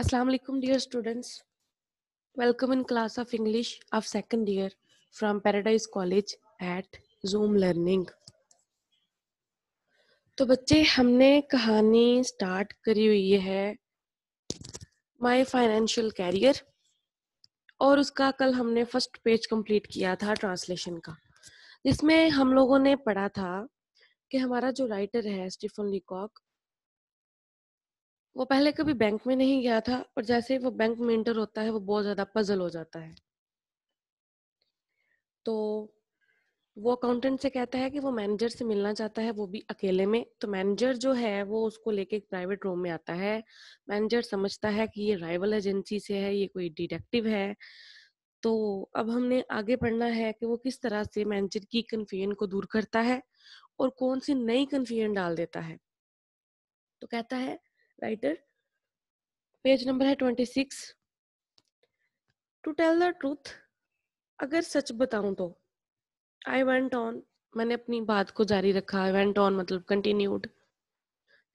Assalamu alaikum dear students. Welcome in class of English of second year from Paradise College at Zoom Learning. तो बच्चे हमने कहानी start करी हुई है माय फाइनेंशियल कैरियर और उसका कल हमने फर्स्ट पेज कंप्लीट किया था ट्रांसलेशन का जिसमें हम लोगों ने पढ़ा था कि हमारा जो राइटर है स्टीफन लिकॉक वो पहले कभी बैंक में नहीं गया था और जैसे ही वो बैंक में इंटर होता है वो बहुत ज़्यादा पजल हो जाता है तो वो अकाउंटेंट से कहता है कि वो मैनेजर से मिलना चाहता है वो भी अकेले में तो मैनेजर जो है वो उसको लेके एक प्राइवेट रूम में आता है मैनेजर समझता है कि ये राइवल एजेंसी से है ये कोई डिटेक्टिव है तो अब हमने आगे पढ़ना है कि वो किस तरह से मैनेजर की कन्फ्यूजन को दूर करता है और कौन सी नई कन्फ्यूजन डाल देता है तो कहता है राइटर पेज नंबर है twenty six to tell the truth अगर सच बताऊं तो आई वेंट ऑन मैंने अपनी बात को जारी रखा आई वेंट ऑन मतलब कंटिन्यूड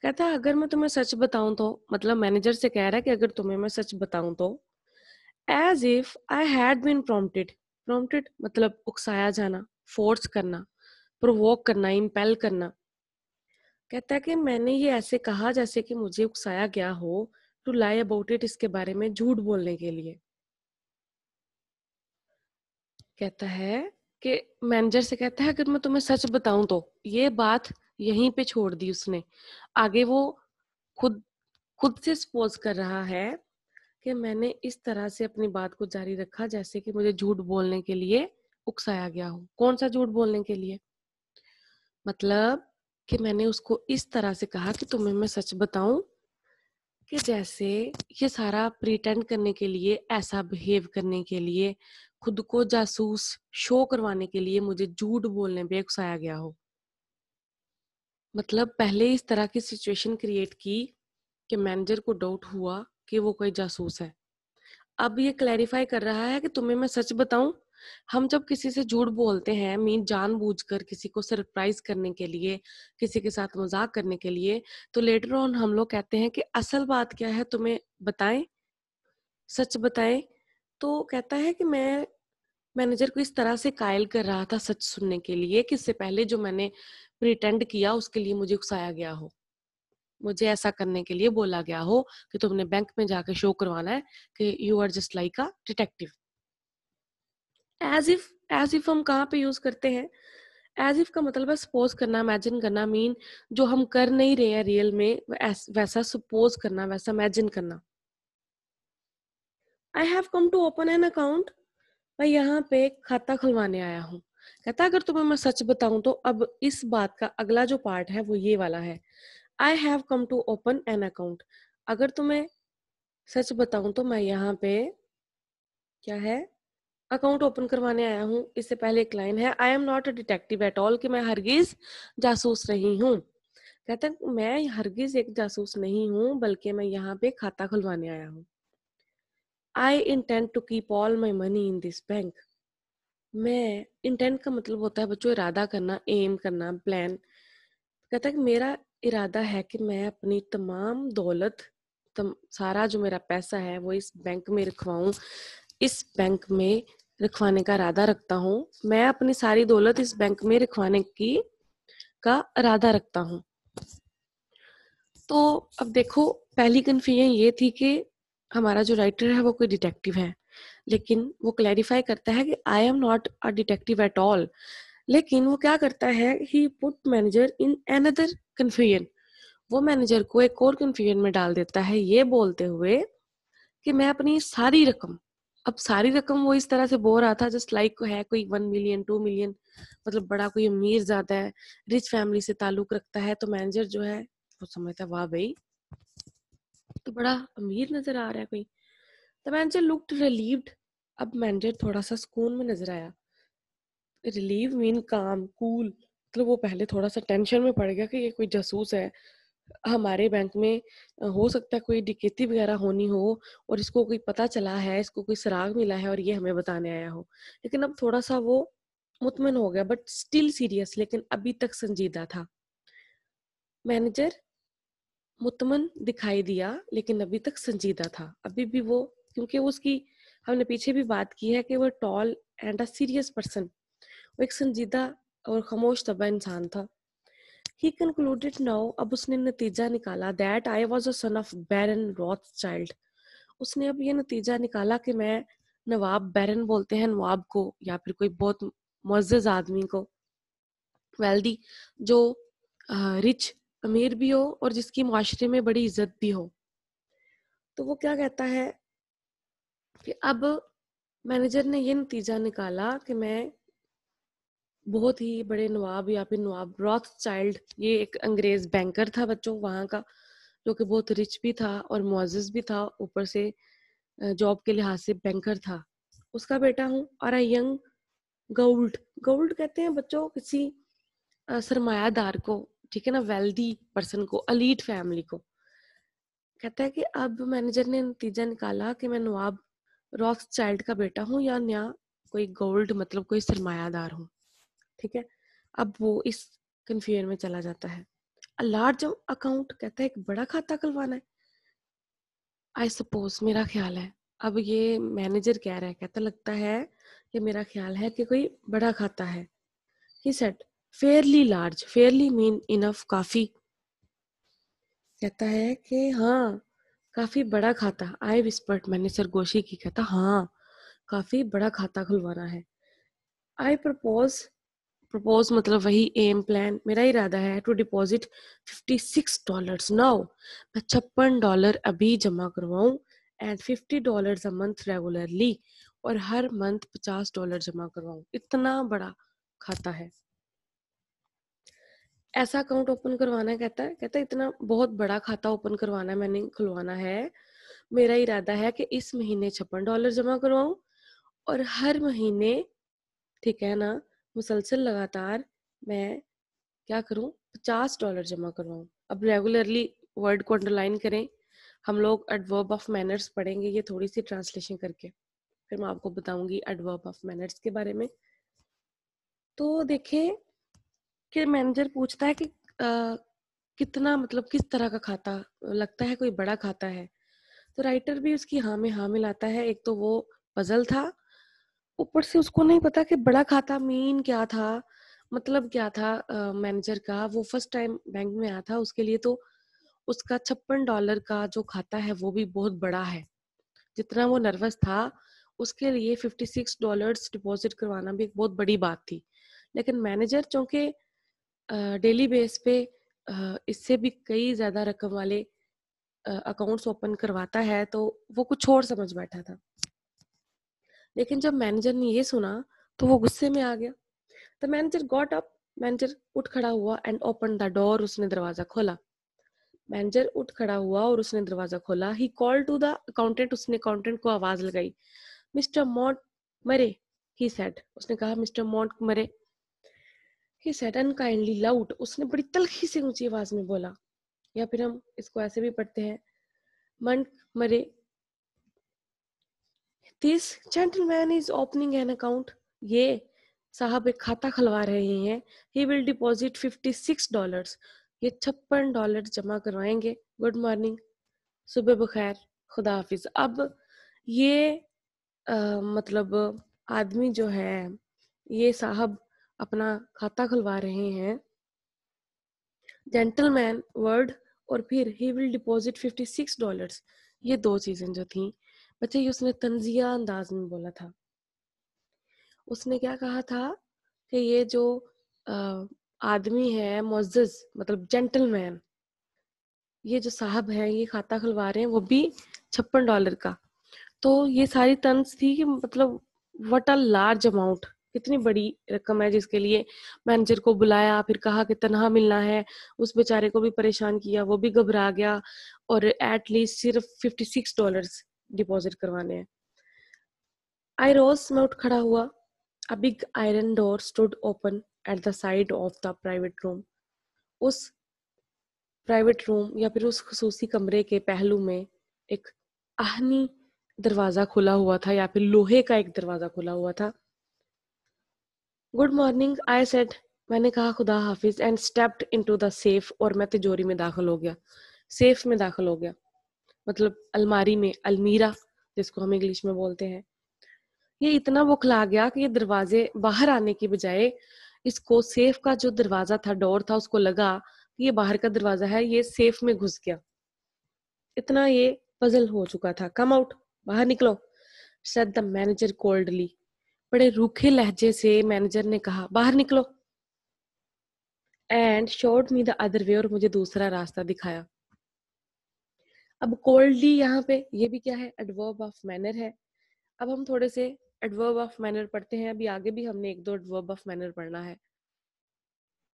कहता है अगर मैं तुम्हें सच बताऊं तो मतलब मैनेजर से कह रहा है कि अगर तुम्हें मैं सच बताऊं तो as if I had been prompted prompted मतलब उकसाया जाना फोर्स करना प्रोवोक करना इम्पेल करना कहता है कि मैंने ये ऐसे कहा जैसे कि मुझे उकसाया गया हो टू लाई अबाउट इट इसके बारे में झूठ बोलने के लिए कहता है कि मैनेजर से कहता है अगर मैं तुम्हें सच बताऊं तो ये बात यहीं पे छोड़ दी उसने आगे वो खुद खुद से सपोज कर रहा है कि मैंने इस तरह से अपनी बात को जारी रखा जैसे कि मुझे झूठ बोलने के लिए उकसाया गया हो कौन सा झूठ बोलने के लिए मतलब कि मैंने उसको इस तरह से कहा कि तुम्हें मैं सच बताऊं कि जैसे ये सारा प्रीटेंड करने के लिए ऐसा बिहेव करने के लिए खुद को जासूस शो करवाने के लिए मुझे झूठ बोलने पे उकसाया गया हो मतलब पहले इस तरह की सिचुएशन क्रिएट की कि मैनेजर को डाउट हुआ कि वो कोई जासूस है अब ये क्लैरिफाई कर रहा है कि तुम्हें मैं सच बताऊं हम जब किसी से झूठ बोलते हैं मीन जान कर किसी को सरप्राइज करने के लिए किसी के साथ मजाक करने के लिए तो लेटर ऑन हम लोग कहते हैं कि असल बात क्या है तुम्हें बताएं सच बताएं तो कहता है कि मैं मैनेजर को इस तरह से कायल कर रहा था सच सुनने के लिए कि इससे पहले जो मैंने प्रिटेंड किया उसके लिए मुझे उकसाया गया हो मुझे ऐसा करने के लिए बोला गया हो कि तुमने बैंक में जाके शो करवाना है कि you are just like a detective as if as if हम कहाँ पे यूज करते हैं एज इफ का मतलब है सपोज करना इमेजिन करना मीन जो हम कर नहीं रहे हैं रियल में वैसा सपोज करना वैसा इमेजिन करना I have come to open an account मैं यहाँ पे खाता खुलवाने आया हूँ कहता अगर तुम्हें मैं सच बताऊं तो अब इस बात का अगला जो पार्ट है वो ये वाला है I have come to open an account अगर तुम्हें सच बताऊं तो मैं यहाँ पे क्या है अकाउंट ओपन करवाने आया हूँ इससे पहले एक लाइन है I am not a detective at all कि मैं हरगिज जासूस रही हूँ कहते मैं हरगिज एक जासूस नहीं हूँ बल्कि मैं यहाँ पे खाता खुलवाने आया हूँ I intent to keep all my money in this bank मैं इंटेंट का मतलब होता है बच्चों इरादा करना एम करना प्लान कहता है कि मेरा इरादा है कि मैं अपनी तमाम दौलत तम, सारा जो मेरा पैसा है वो इस बैंक में रखवाऊं इस बैंक में रखवाने का इरादा रखता हूँ मैं अपनी सारी दौलत इस बैंक में रखवाने की का इरादा रखता हूँ तो अब देखो पहली कन्फ्यूजन ये थी कि हमारा जो राइटर है वो कोई डिटेक्टिव है लेकिन वो क्लैरिफाई करता है कि I am not a detective at all लेकिन वो क्या करता है he put manager in another confusion वो मैनेजर को एक और कन्फ्यूजन में डाल देता है ये बोलते हुए कि मैं अपनी सारी रकम अब सारी रकम वो इस तरह से बो रहा था जस्ट लाइक like है कोई वन मिलियन टू मिलियन मतलब बड़ा कोई अमीर ज्यादा है रिच फैमिली से ताल्लुक रखता है तो मैनेजर जो है वो समझता वाह भाई तो बड़ा अमीर नजर आ रहा है कोई तो मैनेजर लुक्ड रिलीव्ड अब मैनेजर थोड़ा सा सुकून में नजर आया रिलीव मीन काम कूल मतलब वो पहले थोड़ा सा टेंशन में पड़ गया कि ये कोई जासूस है हमारे बैंक में हो सकता है कोई डिकेती वगैरह होनी हो और इसको कोई पता चला है इसको कोई सराग मिला है और ये हमें बताने आया हो लेकिन अब थोड़ा सा वो मुतमिन हो गया बट स्टिल सीरियस लेकिन अभी तक संजीदा था मैनेजर मुतमन दिखाई दिया लेकिन अभी तक संजीदा था अभी भी वो क्योंकि उसकी हमने पीछे भी बात की है कि वो tall and a serious person वो एक संजीदा और खामोश तबा इंसान था ही कंक्लूडेड नाउ अब उसने नतीजा निकाला that I was a son of baron Rothschild उसने अब ये नतीजा निकाला कि मैं नवाब बैरन बोलते हैं नवाब को या फिर कोई बहुत मुज्ज़ आदमी को वेल्दी जो रिच अमीर भी हो और जिसकी माशरे में बड़ी इज्जत भी हो तो वो क्या कहता है कि अब मैनेजर ने ये नतीजा निकाला कि मैं बहुत ही बड़े नवाब या फिर नवाब रॉथ चाइल्ड ये एक अंग्रेज बैंकर था बच्चों वहाँ का जो कि बहुत रिच भी था और मुआजिज भी था ऊपर से जॉब के लिहाज से बैंकर था उसका बेटा हूँ और आई यंग गोल्ड गोल्ड कहते हैं बच्चों किसी सरमायादार को ठीक है ना वेल्दी पर्सन को अलीट फैमिली को कहता है कि अब मैनेजर ने नतीजा निकाला कि मैं नवाब रॉथ चाइल्ड का बेटा हूँ या नया कोई गोल्ड मतलब कोई सरमायादार हूँ ठीक है अब वो इस कंफ्यूजन में चला जाता है लार्ज अकाउंट कहता है एक बड़ा खाता खुलवाना है आई सपोज मेरा ख्याल है अब ये मैनेजर कह रहा है कहता लगता है कि मेरा ख्याल है कि कोई बड़ा खाता है he said fairly large fairly mean enough काफी कहता है कि हाँ काफी बड़ा खाता आई विस्पर्ट मैंने सरगोशी की कहता हाँ काफी बड़ा खाता खुलवाना है आई प्रपोज प्रपोज मतलब वही एम प्लान मेरा इरादा है to deposit fifty six dollar now मैं छप्पन डॉलर अभी जमा करवाऊँ and fifty dollar a month regularly और हर मंथ पचास डॉलर जमा करवाऊँ इतना बड़ा खाता है ऐसा अकाउंट ओपन करवाना है कहता है कहता है इतना बहुत बड़ा खाता ओपन करवाना मैंने खुलवाना है मेरा इरादा है कि इस महीने छप्पन डॉलर जमा करवाऊँ और हर महीने ठीक है ना मुसलसल लगातार मैं क्या करूं पचास डॉलर जमा करवाऊं अब रेगुलरली वर्ड को अंडरलाइन करें हम लोग एडवर्ब ऑफ मैनर्स पढ़ेंगे ये थोड़ी सी ट्रांसलेशन करके फिर मैं आपको बताऊंगी एडवर्ब ऑफ मैनर्स के बारे में तो देखें कि मैनेजर पूछता है कि आ, कितना मतलब किस तरह का खाता लगता है कोई बड़ा खाता है तो राइटर भी उसकी हाँ में हाँ मिलाता है एक तो वो पजल था ऊपर से उसको नहीं पता कि बड़ा खाता मेन क्या था मतलब क्या था मैनेजर का वो फर्स्ट टाइम बैंक में आया था उसके लिए तो उसका छप्पन डॉलर का जो खाता है वो भी बहुत बड़ा है जितना वो नर्वस था उसके लिए फिफ्टी सिक्स डॉलर डिपॉजिट करवाना भी एक बहुत बड़ी बात थी लेकिन मैनेजर चूंकि डेली बेस पे इससे भी कई ज़्यादा रकम वाले अकाउंट्स ओपन करवाता है तो वो कुछ और समझ बैठा था लेकिन जब मैनेजर ने ये सुना तो वो गुस्से में आ गया the manager got up manager उठ खड़ा हुआ एंड ओपन द डोर उसने दरवाजा खोला मैनेजर उठ खड़ा हुआ और उसने दरवाजा खोला he call to the accountant उसने अकाउंटेंट को आवाज लगाई मिस्टर मॉन्ट मरे ही सेड उसने कहा मिस्टर मॉन्ट मरे ही सेड अनकाइंडली लाउड उसने बड़ी तलखी से ऊंची आवाज में बोला या फिर हम इसको ऐसे भी पढ़ते हैं मंट मरे this gentleman is opening an account ये साहब एक खाता खुलवा रहे हैं he will deposit fifty six dollar ये छप्पन डॉलर जमा करवाएंगे गुड मॉर्निंग सुबह बखैर खुदा हाफिज अब ये आ, मतलब आदमी जो है ये साहब अपना खाता खुलवा रहे हैं जेंटलमैन वर्ड और फिर he will deposit fifty six dollar ये दो चीज़ें जो थी बच्चे ये उसने तंजिया अंदाज में बोला था उसने क्या कहा था कि ये जो आदमी है मोजिज मतलब जेंटलमैन ये जो साहब हैं ये खाता खुलवा रहे हैं वो भी छप्पन डॉलर का तो ये सारी तंज थी कि मतलब वट अ लार्ज अमाउंट कितनी बड़ी रकम है जिसके लिए मैनेजर को बुलाया फिर कहा कि तनहा मिलना है उस बेचारे को भी परेशान किया वो भी घबरा गया और एटलीस्ट सिर्फ फिफ्टी सिक्स डॉलर डिपॉजिट करवाने हैं आई रोज में उठ खड़ा हुआ a big iron door stood open at the side of the private room उस प्राइवेट रूम या फिर उस खसूसी कमरे के पहलू में एक आहनी दरवाज़ा खुला हुआ था या फिर लोहे का एक दरवाज़ा खुला हुआ था गुड मॉर्निंग आई सेट मैंने कहा खुदा हाफिज and stepped into the safe और मैं तिजोरी में दाखिल हो गया सेफ में दाखिल हो गया मतलब अलमारी में अलमीरा जिसको हम इंग्लिश में बोलते हैं ये इतना बुखला गया कि ये दरवाजे बाहर आने की बजाय इसको सेफ का जो दरवाजा था डोर था उसको लगा ये बाहर का दरवाजा है ये सेफ में घुस गया इतना ये पजल हो चुका था कम आउट बाहर निकलो सेट द मैनेजर कोल्डली बड़े रूखे लहजे से मैनेजर ने कहा बाहर निकलो and showed me the other way और मुझे दूसरा रास्ता दिखाया अब कोल्डली यहाँ पे ये भी क्या है एडवर्ब ऑफ मैनर है अब हम थोड़े से एडवर्ब ऑफ मैनर पढ़ते हैं अभी आगे भी हमने एक दो एडवर्ब ऑफ मैनर पढ़ना है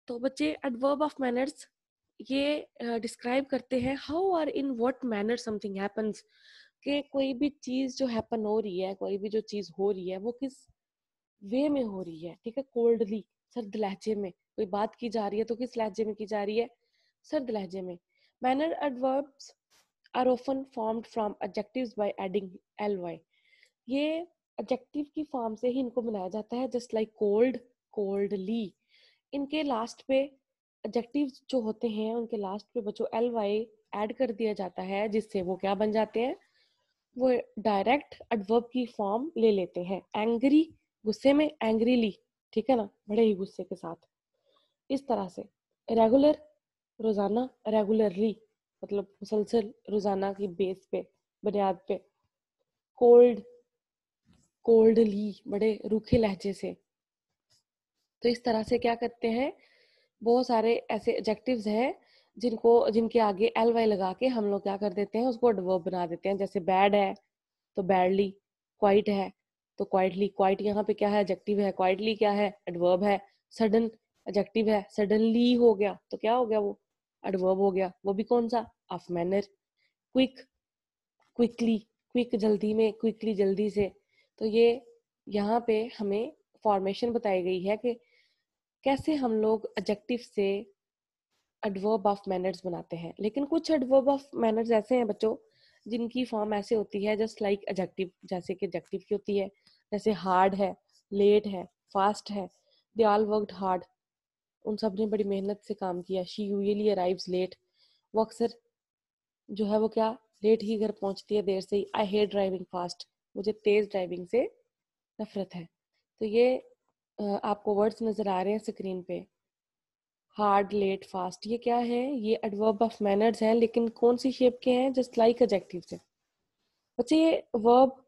तो बच्चे एडवर्ब ऑफ मैनर्स ये डिस्क्राइब uh, करते हैं how or in what manner something happens कि कोई भी चीज़ जो हैपन हो रही है कोई भी जो चीज़ हो रही है वो किस वे में हो रही है ठीक है कोल्डली सर्द लहजे में कोई बात की जा रही है तो किस लहजे में की जा रही है सर्द लहजे में manner adverbs are often formed from adjectives by adding L Y ये एडजेक्टिव की फॉर्म से ही इनको बनाया जाता है जस्ट लाइक कोल्ड कोल्डली इनके लास्ट पे एडजेक्टिव जो होते हैं उनके लास्ट पे बच्चों एल वाई ऐड कर दिया जाता है जिससे वो क्या बन जाते हैं वो डायरेक्ट एडवर्ब की फॉर्म ले लेते हैं एंग्री गुस्से में एंग्रीली ठीक है ना बड़े ही गुस्से के साथ इस तरह से रेगुलर रोजाना रेगुलरली मतलब मुसलसल रोज़ाना की बेस पे बुनियाद पे कोल्ड कोल्डली बड़े रूखे लहजे से तो इस तरह से क्या करते हैं बहुत सारे ऐसे एडजेक्टिव्स हैं जिनको जिनके आगे एल वाई लगा के हम लोग क्या कर देते हैं उसको एडवर्ब बना देते हैं जैसे बैड है तो बैडली क्वाइट है तो क्वाइटली क्वाइट यहाँ पे क्या है एडजेक्टिव है क्वाइटली क्या है एडवर्ब है सडन एडजेक्टिव है सडनली हो गया तो क्या हो गया वो एडवर्ब हो गया वो भी कौन सा of manner quick quickly quick जल्दी में क्विकली जल्दी से तो ये यहाँ पे हमें फॉर्मेशन बताई गई है कि कैसे हम लोग एडजेक्टिव से एडवर्ब ऑफ मैनर्स बनाते हैं लेकिन कुछ एडवर्ब ऑफ मैनर्स ऐसे हैं बच्चों जिनकी फॉर्म ऐसे होती है जस्ट लाइक एडजेक्टिव जैसे कि एडजेक्टिव की होती है जैसे हार्ड है लेट है फास्ट है दे ऑल वर्कड हार्ड उन सब ने बड़ी मेहनत से काम किया शी यूजली अराइव्स लेट वो अक्सर जो है वो क्या लेट ही घर पहुंचती है देर से ही आई हेट ड्राइविंग फास्ट मुझे तेज़ ड्राइविंग से नफरत है तो ये आपको वर्ड्स नज़र आ रहे हैं स्क्रीन पे हार्ड लेट फास्ट ये क्या है ये एडवर्ब ऑफ मैनर्स हैं लेकिन कौन सी शेप के हैं जस्ट लाइक एजेक्टिव से अच्छा ये वर्ब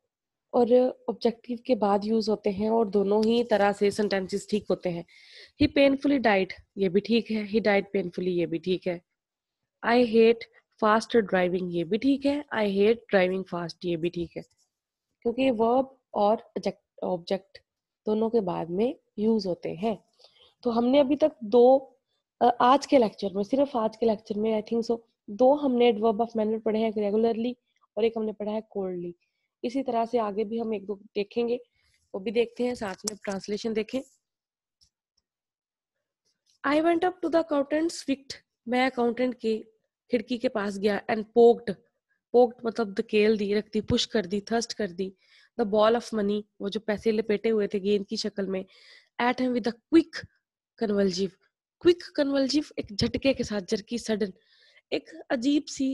और ऑब्जेक्टिव के बाद यूज होते हैं और दोनों ही तरह से सेंटेंसेस ठीक होते हैं ही पेनफुली डाइट ये भी ठीक है ही डाइट पेनफुली ये भी ठीक है आई हेट फास्ट ड्राइविंग ये भी ठीक है आई हेट ड्राइविंग फास्ट ये भी ठीक है क्योंकि वर्ब और ऑब्जेक्ट दोनों के बाद में यूज होते हैं तो हमने अभी तक दो आज के लेक्चर में सिर्फ आज के लेक्चर में आई थिंक सो दो हमने एडवर्ब ऑफ मैनर पढ़े हैं रेगुलरली और एक हमने पढ़ा है कोल्डली इसी तरह से आगे भी हम एक दो देखेंगे वो भी देखते हैं साथ में ट्रांसलेशन देखें I went up to the accountant स्विक्ट मैं अकाउंटेंट की खिड़की के पास गया एंड पोक्ड पोक्ड मतलब धकेल दी रख दी पुश कर दी थर्स्ट कर दी द बॉल ऑफ मनी वो जो पैसे लपेटे हुए थे गेंद की शक्ल में at him with a quick convulsive quick convulsive एक झटके के साथ जरकी सडन एक अजीब सी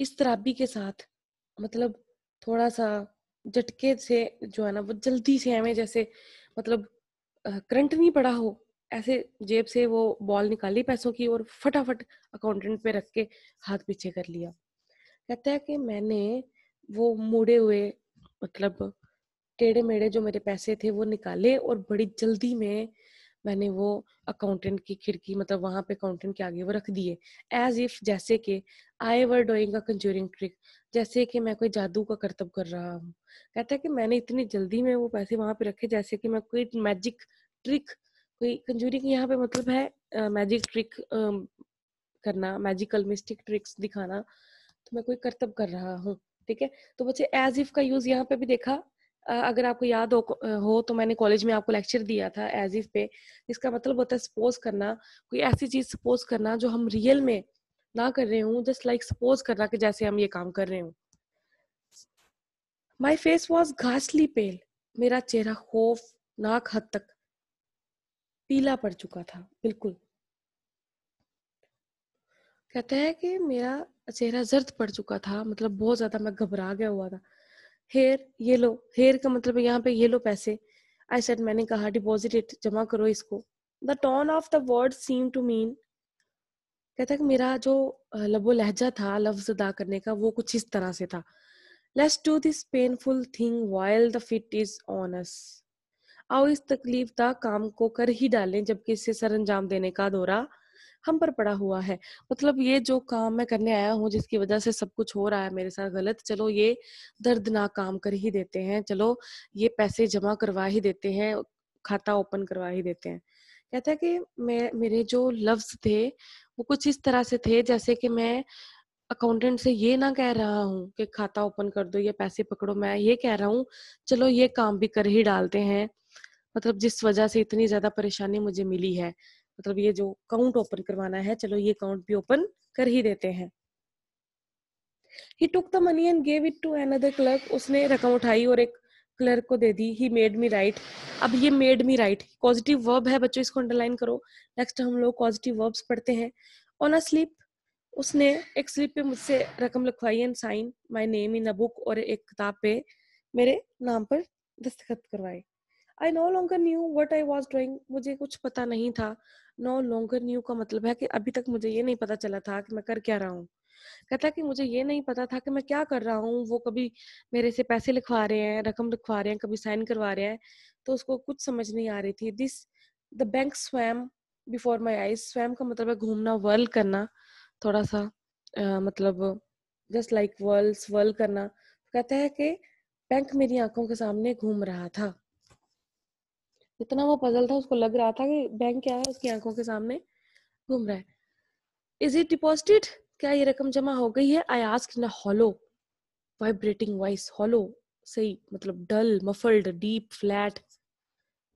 इस तराबी के साथ मतलब थोड़ा सा झटके से जो है ना वो जल्दी से हमें जैसे मतलब करंट नहीं पड़ा हो ऐसे जेब से वो बॉल निकाली पैसों की और फटाफट अकाउंटेंट पे रख के हाथ पीछे कर लिया कहता है कि मैंने वो मुड़े हुए मतलब टेढ़े मेढ़े जो मेरे पैसे थे वो निकाले और बड़ी जल्दी में मैंने वो अकाउंटेंट की खिड़की मतलब वहां पे अकाउंटेंट के आगे वो रख दिए एज इफ जैसे कि I were doing a conjuring trick जैसे कि मैं कोई जादू का कर्तव्य कर रहा हूँ कहता है कि मैंने इतनी जल्दी में वो पैसे वहां पे रखे जैसे कि मैं कोई मैजिक ट्रिक कोई कंजूरिंग यहाँ पे मतलब है मैजिक uh, ट्रिक uh, करना मैजिकल मिस्टिक ट्रिक्स दिखाना तो मैं कोई कर्तव्य कर रहा हूँ ठीक है तो बच्चे एज इफ का यूज यहाँ पे भी देखा अगर आपको याद हो हो तो मैंने कॉलेज में आपको लेक्चर दिया था एज इफ पे इसका मतलब होता है सपोज करना कोई ऐसी चीज सपोज करना जो हम रियल में ना कर रहे हूँ जस्ट लाइक सपोज करना कि जैसे हम ये काम कर रहे हूँ माई फेस वॉज घासली पेल मेरा चेहरा खौफ नाक हद तक पीला पड़ चुका था बिल्कुल कहते हैं कि मेरा चेहरा जर्द पड़ चुका था मतलब बहुत ज्यादा मैं घबरा गया हुआ था हेयर ये लो हेयर का मतलब यहाँ पे ये लो पैसे आई सेट मैंने कहा डिपोजिट इट जमा करो इसको the tone of the word seem to mean कहता कि मेरा जो लबो लहजा था लफ्ज अदा करने का वो कुछ इस तरह से था let's do this painful thing while the fit is on us आओ इस तकलीफ का काम को कर ही डालें जबकि इससे अंजाम देने का दौरा हम पर पड़ा हुआ है मतलब ये जो काम मैं करने आया हूँ जिसकी वजह से सब कुछ हो रहा है मेरे साथ गलत चलो ये दर्दनाक काम कर ही देते हैं चलो ये पैसे जमा करवा ही देते हैं खाता ओपन करवा ही देते हैं कहता है कि मैं मेरे जो लफ्ज थे वो कुछ इस तरह से थे जैसे कि मैं अकाउंटेंट से ये ना कह रहा हूँ कि खाता ओपन कर दो या पैसे पकड़ो मैं ये कह रहा हूँ चलो ये काम भी कर ही डालते हैं मतलब जिस वजह से इतनी ज्यादा परेशानी मुझे मिली है मतलब ये जो अकाउंट ओपन करवाना है चलो ये अकाउंट भी ओपन कर ही देते हैं He took the money and gave it to another clerk. उसने रकम उठाई और एक क्लर्क को दे दी ही मेड मी राइट अब ये made me write positive verb है बच्चों इसको अंडरलाइन करो नेक्स्ट हम लोग पॉजिटिव वर्ब्स पढ़ते हैं ऑन अ स्लिप उसने एक स्लिप पे मुझसे रकम लिखवाई and sign my name in a book और एक किताब पे मेरे नाम पर दस्तखत करवाए I no longer knew what I was drawing मुझे कुछ पता नहीं था नो लॉन्गर न्यू का मतलब है कि अभी तक मुझे ये नहीं पता चला था कि मैं कर क्या रहा हूँ कहता कि मुझे ये नहीं पता था कि मैं क्या कर रहा हूँ वो कभी मेरे से पैसे लिखवा रहे हैं रकम लिखवा रहे हैं कभी साइन करवा रहे हैं तो उसको कुछ समझ नहीं आ रही थी this the bank swam before my eyes swam का मतलब है घूमना वर्ल करना थोड़ा सा आ, मतलब जस्ट लाइक वर्ल्स वर्ल करना तो कहता है कि बैंक मेरी आंखों के सामने घूम रहा था इतना वो पजल था उसको लग रहा था कि बैंक क्या है उसकी आंखों के सामने घूम रहा है इज इट डिपॉजिटेड क्या ये रकम जमा हो गई है I ask in hollow vibrating voice hollow सही मतलब डल मफल्ड डीप फ्लैट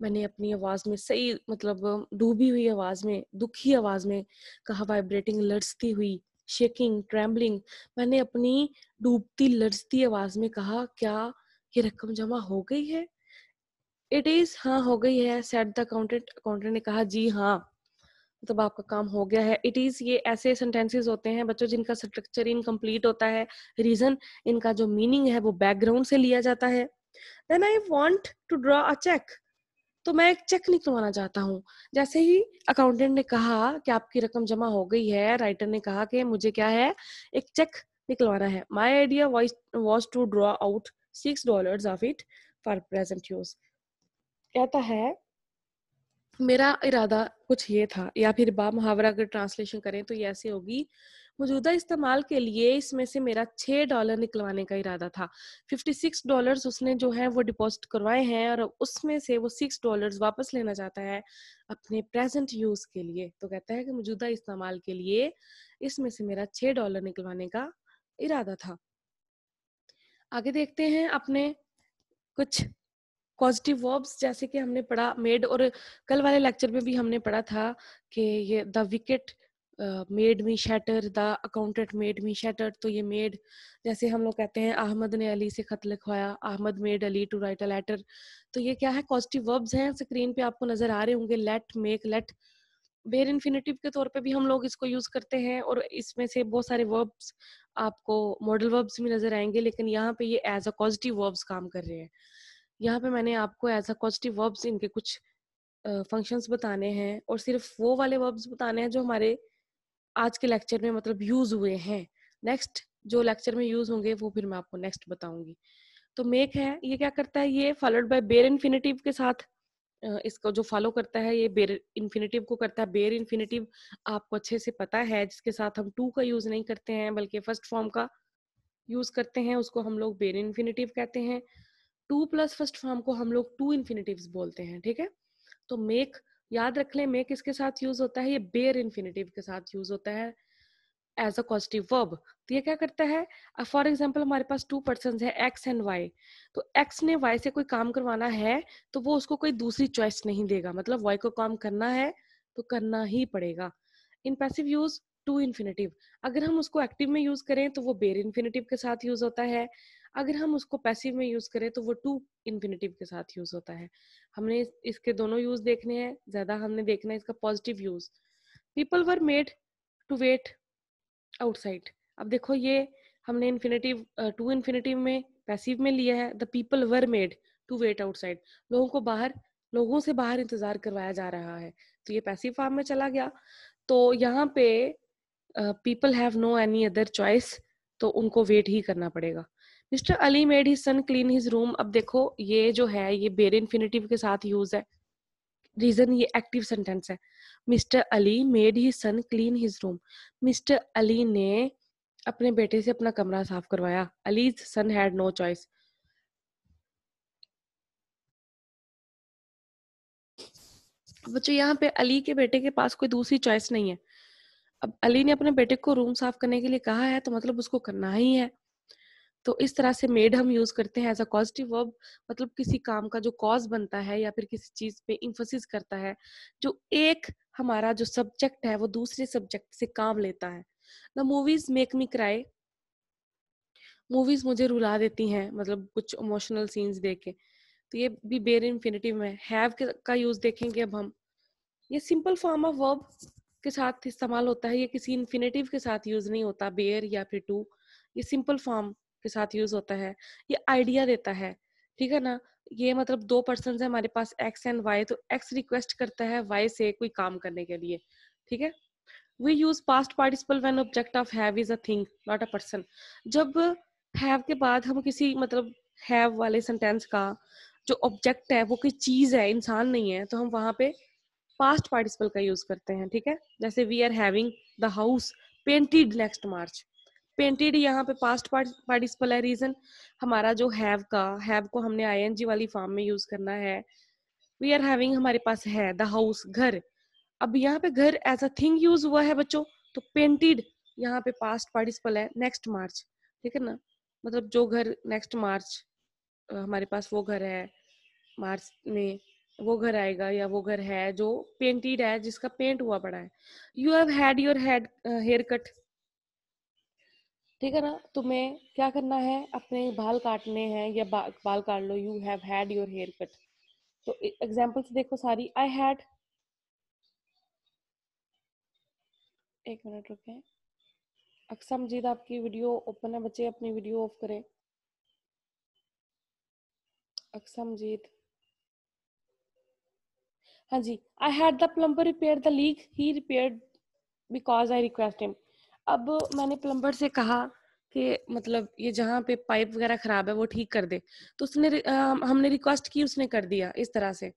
मैंने अपनी आवाज में सही मतलब डूबी हुई आवाज में दुखी आवाज में कहा वाइब्रेटिंग लड़ती हुई शेकिंग ट्रैम्बलिंग मैंने अपनी डूबती लड़ती आवाज में कहा क्या ये रकम जमा हो गई है इट इज हाँ हो गई है सेट द अकाउंटेंट अकाउंटेंट ने कहा जी हाँ मतलब तो आपका काम हो गया है इट इज ये ऐसे सेंटेंसेस होते हैं बच्चों जिनका स्ट्रक्चर इनकम्प्लीट होता है रीजन इनका जो मीनिंग है वो बैकग्राउंड से लिया जाता है then I want to draw a cheque तो मैं एक चेक निकलवाना चाहता हूँ जैसे ही अकाउंटेंट ने कहा कि आपकी रकम जमा हो गई है राइटर ने कहा कि मुझे क्या है एक चेक निकलवाना है my idea was to draw out six dollar of it for present use कहता है मेरा इरादा कुछ ये था या फिर बा मुहावरा अगर ट्रांसलेशन करें तो ये ऐसे होगी मौजूदा इस्तेमाल के लिए इसमें से मेरा छह डॉलर निकलवाने का इरादा था फिफ्टी सिक्स डॉलर उसने जो है वो डिपॉजिट करवाए हैं और उसमें से वो सिक्स डॉलर वापस लेना चाहता है अपने प्रेजेंट यूज़ के लिए तो कहता है कि मौजूदा इस्तेमाल के लिए इसमें से मेरा छह डॉलर निकलवाने का इरादा था आगे देखते हैं अपने कुछ पॉजिटिव वर्ब्स जैसे कि हमने पढ़ा मेड और कल वाले लेक्चर में भी हमने पढ़ा था कि ये the wicket made me shatter the accountant made me shatter तो ये मेड जैसे हम लोग कहते हैं अहमद ने अली से खत लिखवाया Ahmad made Ali to write a letter तो ये क्या है पॉजिटिव वर्ब्स हैं स्क्रीन पे आपको नजर आ रहे होंगे let make let bare infinitive के तौर पे भी हम लोग इसको यूज करते हैं और इसमें से बहुत सारे वर्ब्स आपको मॉडल वर्ब्स भी नजर आएंगे लेकिन यहाँ पे ये एज अ पॉजिटिव वर्ब्स काम कर रहे हैं यहाँ पे मैंने आपको एज अ पॉजिटिव वर्ब्स इनके कुछ फंक्शंस uh, बताने हैं और सिर्फ वो वाले वर्ब्स बताने हैं जो हमारे आज के लेक्चर में मतलब यूज़ हुए हैं नेक्स्ट जो लेक्चर में यूज़ होंगे वो फिर मैं आपको नेक्स्ट बताऊंगी तो मेक है ये क्या करता है ये फॉलोड बाय बेर इन्फिनेटिव के साथ इसको जो फॉलो करता है ये बेर इन्फिनेटिव को करता है बेर इन्फिनेटिव आपको अच्छे से पता है जिसके साथ हम टू का यूज़ नहीं करते हैं बल्कि फर्स्ट फॉर्म का यूज़ करते हैं उसको हम लोग बेर इन्फिनेटिव कहते हैं टू प्लस फर्स्ट फॉर्म को हम लोग टू इन्फिनेटिव बोलते हैं ठीक है तो मेक याद रख लें मेक इसके साथ यूज होता है ये बेयर इन्फिनेटिव के साथ यूज होता है एज अ पॉजिटिव वर्ब तो ये क्या करता है फॉर एग्जाम्पल हमारे पास टू पर्सन है एक्स एंड वाई तो एक्स ने वाई से कोई काम करवाना है तो वो उसको कोई दूसरी चॉइस नहीं देगा मतलब वाई को काम करना है तो करना ही पड़ेगा in passive use to infinitive अगर हम उसको एक्टिव में यूज करें तो वो बेर इन्फिनेटिव के साथ यूज होता है अगर हम उसको पैसिव में यूज करें तो वो टू इन्फिनेटिव के साथ यूज होता है हमने इसके दोनों यूज देखने हैं ज्यादा हमने देखना है इसका positive use people were made to wait outside अब देखो ये हमने इन्फिनेटिव टू इन्फिनेटिव में पैसिव में लिया है the people were made to wait outside लोगों को बाहर लोगों से बाहर इंतजार करवाया जा रहा है तो ये पैसिव फॉर्म में चला गया तो यहाँ पे people have no any other choice तो उनको वेट ही करना पड़ेगा mister Ali made he son clean his room अब देखो ये जो है ये बेर इन्फिनेटिव के साथ यूज है रीजन ये एक्टिव सेंटेंस है mister Ali made he son clean his room mister Ali ने अपने बेटे से अपना कमरा साफ करवाया Ali's son had no choice बच्चों यहाँ पे अली के बेटे के पास कोई दूसरी चॉइस नहीं है अब अली ने अपने बेटे को रूम साफ करने के लिए कहा है तो मतलब उसको करना ही है तो इस तरह से मेड हम यूज करते हैं एज अ पॉजिटिव वर्ब मतलब किसी काम का जो कॉज बनता है या फिर किसी चीज पे इंफोसिस करता है जो एक हमारा जो सब्जेक्ट है वो दूसरे सब्जेक्ट से काम लेता है the movies make me cry movies मुझे रुला देती हैं मतलब कुछ इमोशनल सीन्स दे के तो ये भी बेर इन्फिनेटिव है हैव का यूज देखेंगे अब हम ये सिंपल फॉर्म ऑफ वर्ब के साथ इस्तेमाल होता है ये किसी इन्फिनेटिव के साथ यूज नहीं होता बेयर या फिर टू ये सिंपल फॉर्म के साथ यूज होता है ये आइडिया देता है ठीक है ना ये मतलब दो पर्सन है हमारे पास एक्स एंड वाई तो एक्स रिक्वेस्ट करता है वाई से कोई काम करने के लिए ठीक है we use past participle when object of have is a thing not a person जब हैव के बाद हम किसी मतलब हैव वाले सेंटेंस का जो ऑब्जेक्ट है वो कोई चीज है इंसान नहीं है तो हम वहां पे पास्ट पार्टिसिपल का यूज करते हैं ठीक है जैसे we are having the house painted next March painted यहाँ पे पास्ट पार्टिसिपल है रीजन हमारा जो हैव का हैव को हमने आईएनजी वाली फॉर्म में यूज करना है वी आर हैविंग हमारे पास है द हाउस घर अब यहाँ पे घर एज अ थिंग यूज हुआ है बच्चों तो पेंटेड यहाँ पे पास्ट पार्टिसिपल है नेक्स्ट मार्च ठीक है ना मतलब जो घर नेक्स्ट मार्च हमारे पास वो घर है मार्च में वो घर आएगा या वो घर है जो पेंटेड है जिसका पेंट हुआ पड़ा है you have had your head hair cut ठीक है ना तुम्हें क्या करना है अपने बाल काटने हैं या बा, बाल काट लो you have had your hair cut तो एग्जाम्पल्स देखो सारी आई हैड एक मिनट रुके अक्सर मजीद आपकी वीडियो ओपन है बच्चे अपनी वीडियो ऑफ करें अक्सर मजीद हाँ जी I had the plumber repair the leak he repair because I request him अब मैंने प्लम्बर से कहा कि मतलब ये जहाँ पे पाइप वगैरह खराब है वो ठीक कर दे तो उसने आ, हमने रिक्वेस्ट की उसने कर दिया इस तरह से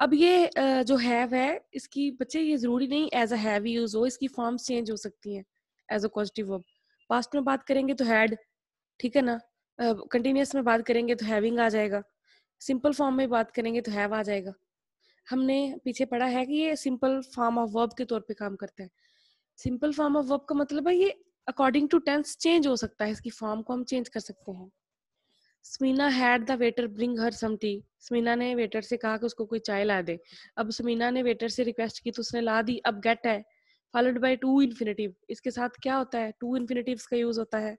अब ये आ, जो हैव है इसकी बच्चे ये ज़रूरी नहीं एज अ हैव यूज़ हो इसकी फॉर्म चेंज हो सकती है as a positive verb past में बात करेंगे तो हैड ठीक है ना कंटिन्यूस uh, में बात करेंगे तो हैविंग आ जाएगा सिंपल फॉर्म में बात करेंगे तो हैव आ जाएगा हमने पीछे पढ़ा है कि ये सिंपल फॉर्म ऑफ वर्ब के तौर पे काम करता है सिंपल फॉर्म ऑफ वर्ब का मतलब है ये अकॉर्डिंग टू टेंस चेंज हो सकता है इसकी फॉर्म को हम चेंज कर सकते हैं Samina had the waiter bring her some tea Samina ने वेटर से कहा कि उसको कोई चाय ला दे अब स्मीना ने वेटर से रिक्वेस्ट की तो उसने ला दी अब गेट है फॉलोड बाई टू इन्फिनेटिव इसके साथ क्या होता है टू इन्फिनेटिव का यूज होता है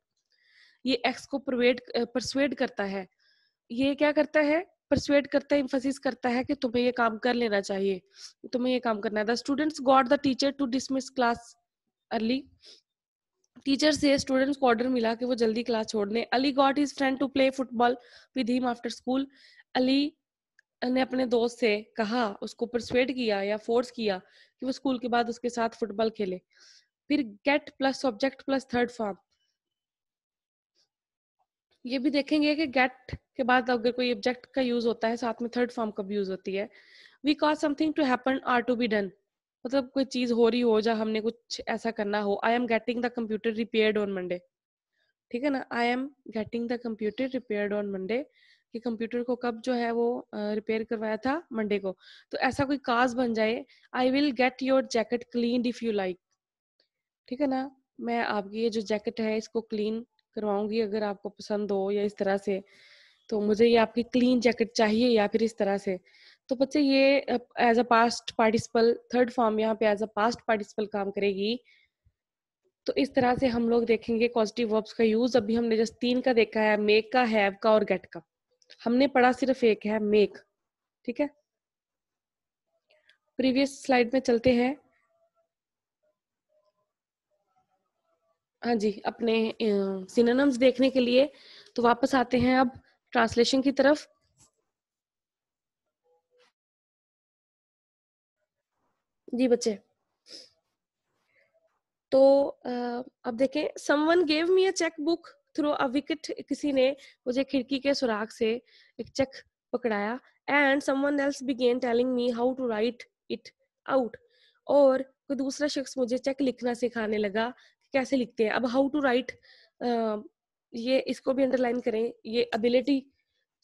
ये एक्स को प्रवेट परसुएड करता है ये क्या करता है परसुएड करता है इम्फोसिस करता है कि तुम्हें ये काम कर लेना चाहिए तुम्हें ये काम करना है the students got the teacher to dismiss class early teacher से स्टूडेंट्स को ऑर्डर मिला कि वो जल्दी क्लास छोड़ने Ali got his friend to play football with him after school Ali ने अपने दोस्त से कहा उसको परसुएट किया या फोर्स किया कि वो स्कूल के बाद उसके साथ फुटबॉल खेले फिर get plus subject plus third form ये भी देखेंगे कि गेट के बाद अगर कोई ऑब्जेक्ट का यूज होता है साथ में थर्ड फॉर्म का भी यूज होती है we cause something to happen or to be done मतलब कोई चीज हो रही हो या हमने कुछ ऐसा करना हो I am getting the computer repaired on Monday ठीक है ना I am getting the computer repaired on Monday कि कंप्यूटर को कब जो है वो रिपेयर करवाया था मंडे को तो ऐसा कोई काज बन जाए I will get your jacket clean if you like ठीक है ना मैं आपकी ये जो जैकेट है इसको क्लीन करवाऊंगी अगर आपको पसंद हो या इस तरह से तो मुझे ये आपकी क्लीन जैकेट चाहिए या फिर इस तरह से तो बच्चे ये as a past participle third form यहाँ पे एज अ पास्ट पार्टिसिपल काम करेगी तो इस तरह से हम लोग देखेंगे पॉजिटिव वर्ब्स का यूज अभी हमने जस्ट तीन का देखा है मेक का हैव का और गेट का हमने पढ़ा सिर्फ एक है मेक ठीक है प्रीवियस स्लाइड में चलते हैं हाँ जी अपने सिनोनिम्स देखने के लिए तो वापस आते हैं अब ट्रांसलेशन की तरफ जी बच्चे तो अब देखें someone gave me a cheque book through a wicket किसी ने मुझे खिड़की के सुराग से एक चेक पकड़ाया and someone else began telling me how to write it out और कोई दूसरा शख्स मुझे चेक लिखना सिखाने लगा कैसे लिखते हैं अब हाउ टू राइट ये इसको भी अंडरलाइन करें ये एबिलिटी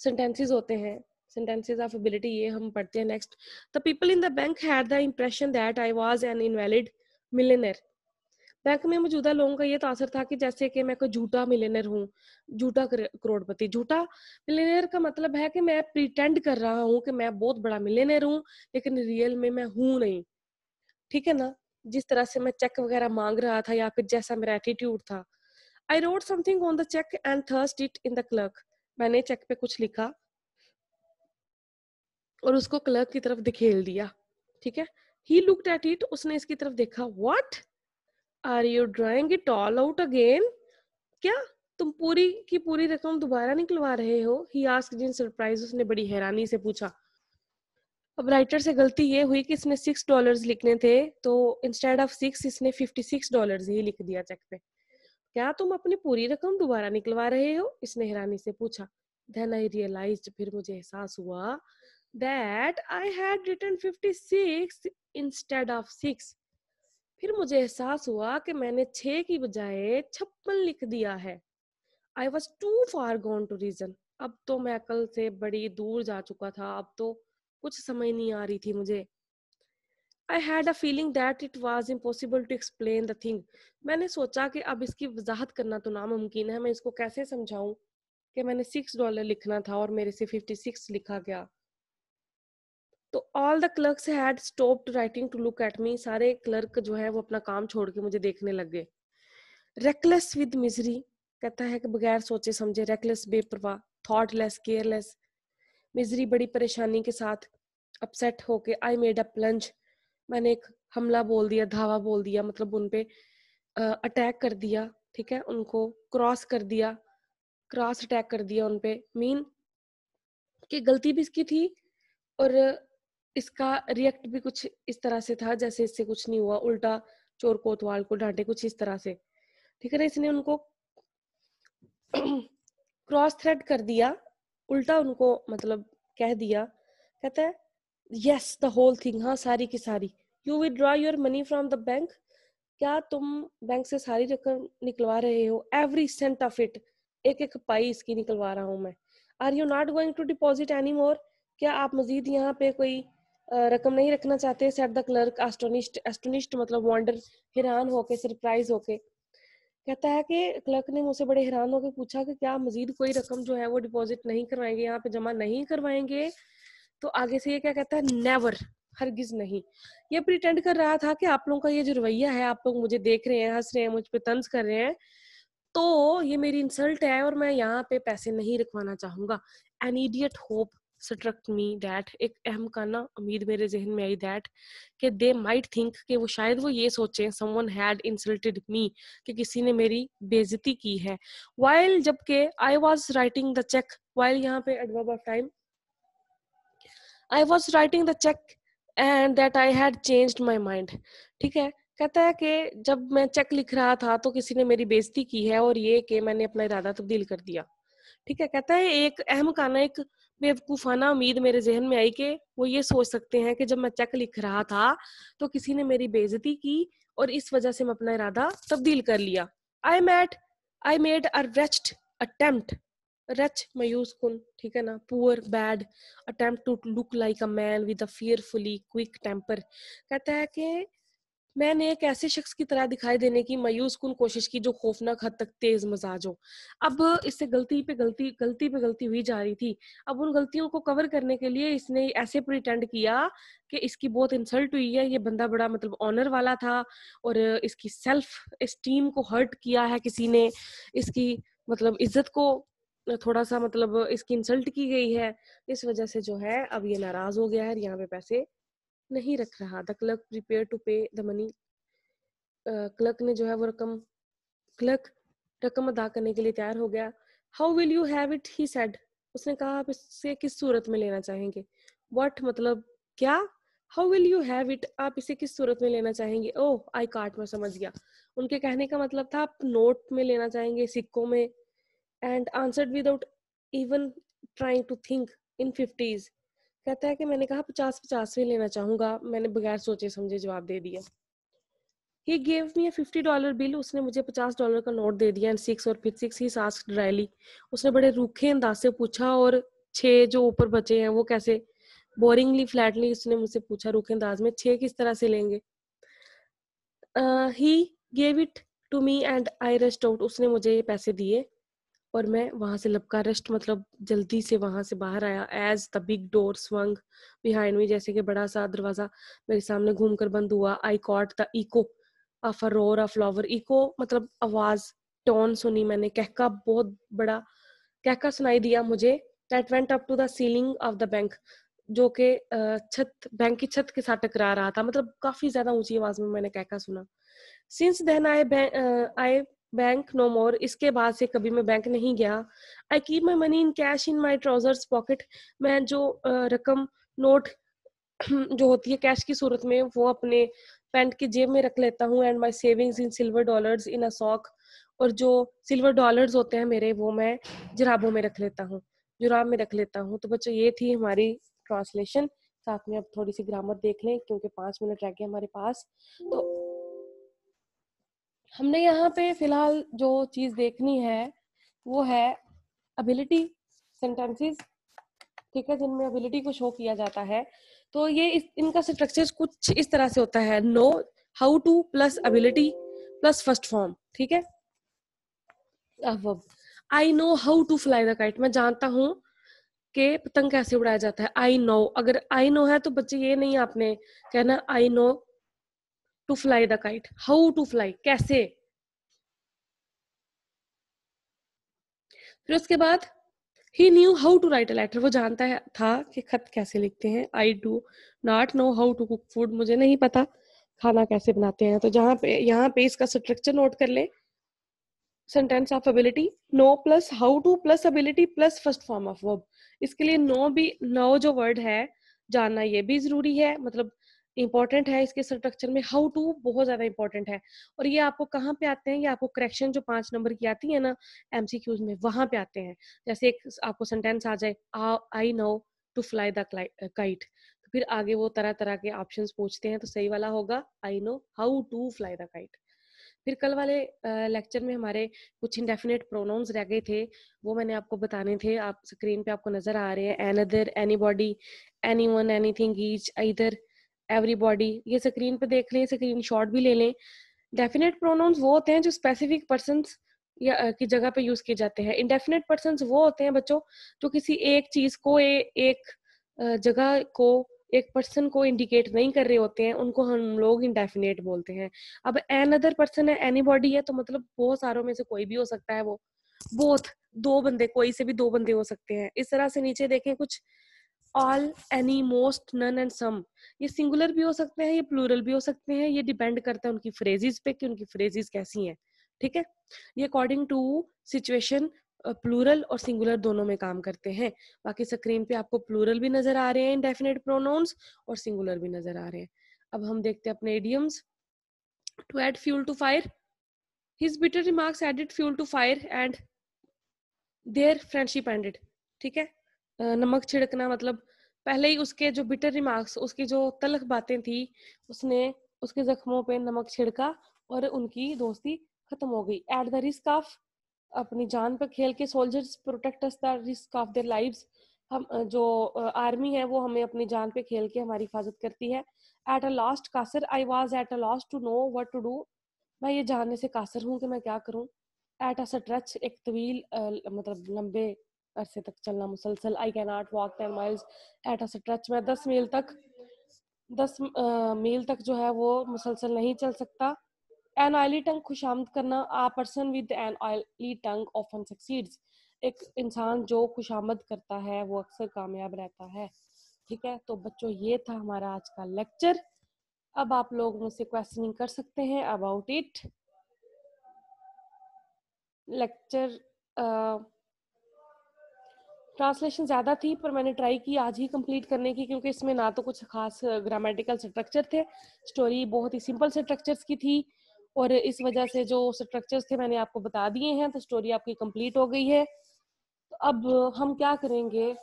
सेंटेंसेस होते हैं sentences of ability ye hum padhte hain next the people in the bank had the impression that I was an invalid millionaire bank में मौजूदा लोगों का ये तासर तो था कि जैसे कि मैं कोई झूठा मिलेनर हूँ झूठा करोड़पति झूठा मिलेनर का मतलब है कि मैं प्रिटेंड कर रहा हूँ कि मैं बहुत बड़ा मिलेनर हूँ लेकिन रियल में मैं हूँ नहीं ठीक है ना जिस तरह से मैं चेक वगैरह मांग रहा था या फिर जैसा मेरा एटीट्यूड था I wrote something on the cheque and thrust it in the clerk मैंने चेक पे कुछ लिखा और उसको क्लर्क की तरफ दिखेल दिया ठीक है ही लुकड एट इट उसने इसकी तरफ देखा what are you drawing it all out again क्या तुम पूरी की पूरी रकम दोबारा निकलवा रहे हो ही आस्क जिन सरप्राइज उसने बड़ी हैरानी से पूछा अब राइटर से गलती ये हुई कि इसने सिक्स डॉलर्स लिखने थे तो इंस्टेड ऑफ सिक्स इसने फिफ्टी सिक्स डॉलर ही लिख दिया चेक पे क्या तुम अपनी पूरी रकम दोबारा निकलवा रहे हो इसने हैरानी से पूछा देन आई रियलाइज फिर मुझे एहसास हुआ that I had written 56 instead of 6. फिर मुझे एहसास हुआ कि मैंने छः की बजाय छप्पन लिख दिया है I was too far gone to reason अब तो मैं अकल से बड़ी दूर जा चुका था अब तो कुछ समझ नहीं आ रही थी मुझे I had a feeling that it was impossible to explain the thing मैंने सोचा कि अब इसकी वजाहत करना तो नामुमकिन है मैं इसको कैसे समझाऊं कि मैंने सिक्स डॉलर लिखना था और मेरे से फिफ्टी सिक्स लिखा गया तो all the clerks had stopped writing to look at me सारे क्लर्क जो है वो अपना काम छोड़ के मुझे देखने लग गए रेकलेस विद मिजरी कहता है कि बगैर सोचे समझे रेकलेस बेपरवाह थॉटलेस केयरलेस मिजरी बड़ी परेशानी के साथ अपसेट होके आई मेड अ प्लंज मैंने एक हमला बोल दिया धावा बोल दिया मतलब उन पे अटैक कर दिया ठीक है उनको क्रॉस कर दिया क्रॉस अटैक कर दिया उन पे मीन कि गलती भी इसकी थी और इसका रिएक्ट भी कुछ इस तरह से था जैसे इससे कुछ नहीं हुआ उल्टा चोर कोतवाल को डांटे कुछ इस तरह से ठीक है ना इसने उनको क्रॉस थ्रेड कर दिया उल्टा उनको मतलब कह दिया कहता है यस द होल थिंग हाँ सारी की सारी you draw your money from the bank क्या तुम बैंक से सारी रकम निकलवा रहे हो एवरी सेंट ऑफ इट एक एक पाई इसकी निकलवा रहा हूँ मैं are you not going to deposit any more क्या आप मजीद यहाँ पे कोई रकम नहीं रखना चाहते said the clerk astonished astonished मतलब वॉन्डर हैरान होके सरप्राइज होके कहता है कि क्लर्क ने मुझसे बड़े हैरान होकर पूछा कि क्या मजीद कोई रकम जो है वो डिपॉजिट नहीं करवाएंगे यहाँ पे जमा नहीं करवाएंगे तो आगे से ये क्या कहता है नेवर हरगिज नहीं ये प्रिटेंड कर रहा था कि आप लोगों का ये जो रवैया है आप लोग मुझे देख रहे हैं हंस रहे हैं मुझ पर तंज कर रहे हैं तो ये मेरी इंसल्ट है और मैं यहाँ पे पैसे नहीं रखवाना चाहूंगा an idiot hope struck me that एक अहम काना उम्मीद मेरे जहन में आई दैट कि दे माइट थिंक कि वो शायद वो ये सोचें समवन हैड इंसल्टेड मी कि किसी ने मेरी बेजती की है वाइल जबकि I was writing the cheque while यहाँ पे adverb of time I was writing the cheque and that I had change my mind ठीक है कहता है कि जब मैं चेक लिख रहा था तो किसी ने मेरी बेजती की है और ये कि मैंने अपना इरादा तब्दील कर दिया ठीक है कहता है एक अहम खाना एक बेवकूफाना उम्मीद मेरे जहन में आई कि वो ये सोच सकते हैं कि जब मैं चेक लिख रहा था तो किसी ने मेरी बेजती की और इस वजह से मैं अपना इरादा तब्दील कर लिया I met I made a wretched attempt wretched मयूस कुन ठीक है ना poor bad attempt to look like a man with a fearfully quick temper कहता है कि मैंने एक ऐसे शख्स की तरह दिखाई देने की मायूस कुन कोशिश की जो खौफनाक हद तक तेज मजाज हो अब इससे गलती पे गलती गलती पे गलती हुई जा रही थी अब उन गलतियों को कवर करने के लिए इसने ऐसे प्रिटेंड किया कि इसकी बहुत इंसल्ट हुई है ये बंदा बड़ा मतलब ऑनर वाला था और इसकी सेल्फ इस्टीम को हर्ट किया है किसी ने इसकी मतलब इज्जत को थोड़ा सा मतलब इसकी इंसल्ट की गई है इस वजह से जो है अब ये नाराज हो गया है यहाँ पे पैसे नहीं रख रहा the clerk prepare to pay the money clerk ने जो है वो रकम क्लर्क रकम अदा करने के लिए तैयार हो गया how will you have it he said उसने कहा आप इसे किस सूरत में लेना चाहेंगे वट मतलब क्या how will you have it आप इसे किस सूरत में लेना चाहेंगे ओह आई कार्ट में समझ गया उनके कहने का मतलब था आप नोट में लेना चाहेंगे सिक्कों में and answered without even trying to think in fifties कहता है कि मैंने कहा पचास पचास में लेना चाहूंगा मैंने बगैर सोचे समझे जवाब दे दिया he gave me fifty dollar bill उसने मुझे पचास डॉलर का नोट दे दिया एंड सिक्स और फिर सिक्स ही सास ड्राइली उसने बड़े रूखे अंदाज से पूछा और छः जो ऊपर बचे हैं वो कैसे बोरिंगली फ्लैटली उसने मुझसे पूछा रूखे अंदाज में छः किस तरह से लेंगे he gave it to me and I rushed out उसने मुझे ये पैसे दिए और मैं वहां से लपका रस्ट मतलब जल्दी से वहां से बाहर आया as the big door swung behind me जैसे कि बड़ा सा दरवाजा मेरे सामने घूमकर बंद हुआ I caught the echo of a roar of flower echo मतलब आवाज टोन सुनी मैंने कहका बहुत बड़ा कहका सुनाई दिया मुझे that went up to the ceiling of the bank जो कि छत बैंक की छत के साथ टकरा रहा था मतलब काफी ज्यादा ऊंची आवाज में मैंने कहका सुना since then I I bank no more इसके बाद से कभी मैं बैंक नहीं गया I keep my money in cash in my trousers pocket मैं जो रकम नोट जो होती है कैश की सूरत में वो अपने पैंट की जेब में रख लेता हूँ and my savings in silver dollars in a sock और जो सिल्वर डॉलर्स होते हैं मेरे वो मैं जराबों में रख लेता हूँ जुराब में रख लेता हूँ तो बच्चों ये थी हमारी ट्रांसलेशन साथ में अब थोड़ी सी ग्रामर देख लें क्योंकि पाँच मिनट रह गए हमारे पास तो हमने यहाँ पे फिलहाल जो चीज देखनी है वो है अबिलिटी सेंटेंसेस ठीक है जिनमें अबिलिटी को शो किया जाता है तो ये इस, इनका स्ट्रक्चर कुछ इस तरह से होता है know how to plus ability plus first form ठीक है अब I know how to fly the kite मैं जानता हूँ कि पतंग कैसे उड़ाया जाता है आई नो अगर आई नो है तो बच्चे ये नहीं आपने कहना I know to fly the kite how to fly कैसे फिर उसके बाद he knew how to write a letter वो जानता है था कि खत कैसे लिखते हैं I do not know how to cook food मुझे नहीं पता खाना कैसे बनाते हैं तो जहाँ पे यहाँ पे इसका स्ट्रक्चर नोट कर ले sentence of ability know plus how to plus ability plus first form of verb इसके लिए नो भी नो जो वर्ड है जानना ये भी जरूरी है मतलब इंपॉर्टेंट है इसके स्ट्रक्चर में हाउ टू बहुत ज्यादा इंपॉर्टेंट है और ये आपको कहाँ पे आते हैं ये आपको करेक्शन जो पांच नंबर की आती है ना एमसीक्यूज में वहां पे आते हैं जैसे एक आपको सेंटेंस आ जाए I know to fly the kite तो फिर आगे वो तरह तरह के ऑप्शंस पूछते हैं तो सही वाला होगा I know how to fly the kite फिर कल वाले लेक्चर में हमारे कुछ इंडेफिनेट प्रोनाउंस रह गए थे वो मैंने आपको बताने थे आप स्क्रीन पे आपको नजर आ रहे हैं another anybody anyone anything each इधर एवरीबॉडी ये स्क्रीन पे देख लें स्क्रीन शॉट भी ले लें डेफिनेट प्रोनाउंस वो होते हैं जो स्पेसिफिक पर्सन या की जगह पे यूज किए जाते हैं इनडेफिनेट पर्सन वो होते हैं बच्चों जो किसी एक चीज को ए, एक जगह को एक पर्सन को इंडिकेट नहीं कर रहे होते हैं उनको हम लोग इनडेफिनेट बोलते हैं अब एन अदर पर्सन है एनी बॉडी है तो मतलब बहुत सारों में से कोई भी हो सकता है वो बोथ दो बंदे कोई से भी दो बंदे हो सकते हैं इस तरह से नीचे देखें कुछ all any most none and some ये सिंगुलर भी हो सकते हैं ये प्लूरल भी हो सकते हैं ये डिपेंड करता है उनकी फ्रेजेस पे कि उनकी फ्रेजेस कैसी हैं ठीक है ये अकॉर्डिंग टू सिचुएशन प्लूरल और सिंगुलर दोनों में काम करते हैं बाकी स्क्रीन पे आपको प्लूरल भी नजर आ रहे हैं इंडेफिनेट प्रोनाउंस और सिंगुलर भी नजर आ रहे हैं अब हम देखते हैं अपने idioms to add fuel to fire his bitter remarks added fuel to fire and their friendship ended ठीक है नमक छिड़कना मतलब पहले ही उसके जो बिटर रिमार्क्स उसकी जो तलख बातें थी उसने उसके जख्मों पे नमक छिड़का और उनकी दोस्ती खत्म हो गई एट द रिस्क ऑफ अपनी जान पर खेल के soldiers protect the risk of their lives हम जो आर्मी है वो हमें अपनी जान पे खेल के हमारी हिफाजत करती है एट अ लास्ट कासर I was at a last to know what to do मैं ये जानने से कासर हूँ कि मैं क्या करूँ एट अ स्ट्रेच एक तवील मतलब लंबे अरसे तक चलना मुसलसल I can not walk ten miles at a stretch मैं दस मील तक दस मील तक जो है वो मुसलसल नहीं चल सकता एन ऑयली टंग खुश आमद करना a person with an oily tongue often succeeds एक इंसान जो खुश आमद करता है वो अक्सर कामयाब रहता है ठीक है तो बच्चों ये था हमारा आज का लेक्चर अब आप लोग मुझसे क्वेश्चनिंग कर सकते हैं अबाउट इट लेक्चर ट्रांसलेशन ज़्यादा थी पर मैंने ट्राई की आज ही कंप्लीट करने की क्योंकि इसमें ना तो कुछ खास ग्रामेटिकल स्ट्रक्चर थे स्टोरी बहुत ही सिंपल स्ट्रक्चर्स की थी और इस वजह से जो स्ट्रक्चर्स थे मैंने आपको बता दिए हैं तो स्टोरी आपकी कंप्लीट हो गई है तो अब हम क्या करेंगे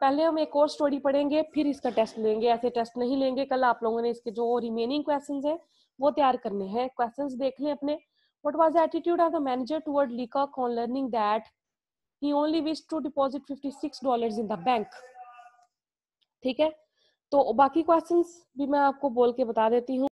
पहले हम एक और स्टोरी पढ़ेंगे फिर इसका टेस्ट लेंगे ऐसे टेस्ट नहीं लेंगे कल आप लोगों ने इसके जो रिमेनिंग क्वेश्चन हैं वो तैयार करने हैं क्वेश्चन देख लें अपने what was the attitude of the manager toward Leacock on learning that he only wished to deposit 56 dollars in the bank ठीक है तो बाकी क्वेश्चंस भी मैं आपको बोल के बता देती हूँ